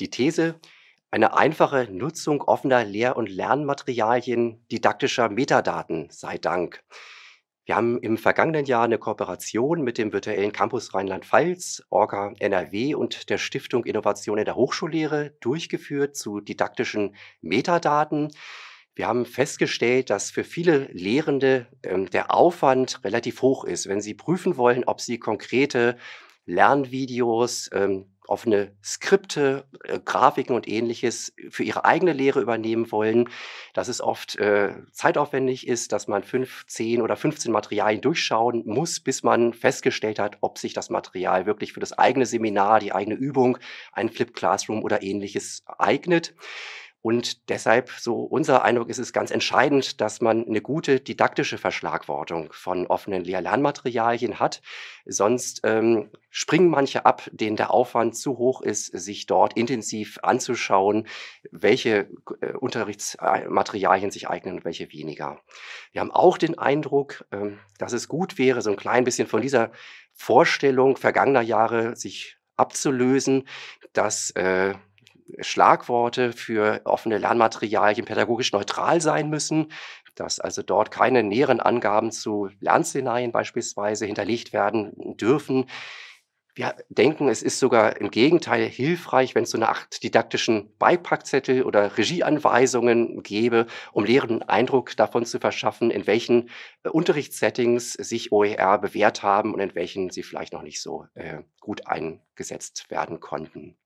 Die These, eine einfache Nutzung offener Lehr- und Lernmaterialien, didaktischer Metadaten sei Dank. Wir haben im vergangenen Jahr eine Kooperation mit dem virtuellen Campus Rheinland-Pfalz, Orga NRW und der Stiftung Innovation in der Hochschullehre durchgeführt zu didaktischen Metadaten. Wir haben festgestellt, dass für viele Lehrende ähm, der Aufwand relativ hoch ist, wenn sie prüfen wollen, ob sie konkrete Lernvideos, ähm, offene Skripte, äh, Grafiken und ähnliches für ihre eigene Lehre übernehmen wollen, dass es oft äh, zeitaufwendig ist, dass man fünf, zehn oder 15 Materialien durchschauen muss, bis man festgestellt hat, ob sich das Material wirklich für das eigene Seminar, die eigene Übung, ein Flip Classroom oder ähnliches eignet. Und deshalb, so unser Eindruck ist es ganz entscheidend, dass man eine gute didaktische Verschlagwortung von offenen Lehr-Lernmaterialien hat. Sonst ähm, springen manche ab, denen der Aufwand zu hoch ist, sich dort intensiv anzuschauen, welche äh, Unterrichtsmaterialien sich eignen und welche weniger. Wir haben auch den Eindruck, äh, dass es gut wäre, so ein klein bisschen von dieser Vorstellung vergangener Jahre sich abzulösen, dass äh, Schlagworte für offene Lernmaterialien pädagogisch neutral sein müssen, dass also dort keine näheren Angaben zu Lernszenarien beispielsweise hinterlegt werden dürfen. Wir denken, es ist sogar im Gegenteil hilfreich, wenn es so eine Art didaktischen Beipackzettel oder Regieanweisungen gäbe, um Lehrenden Eindruck davon zu verschaffen, in welchen äh, Unterrichtssettings sich OER bewährt haben und in welchen sie vielleicht noch nicht so äh, gut eingesetzt werden konnten.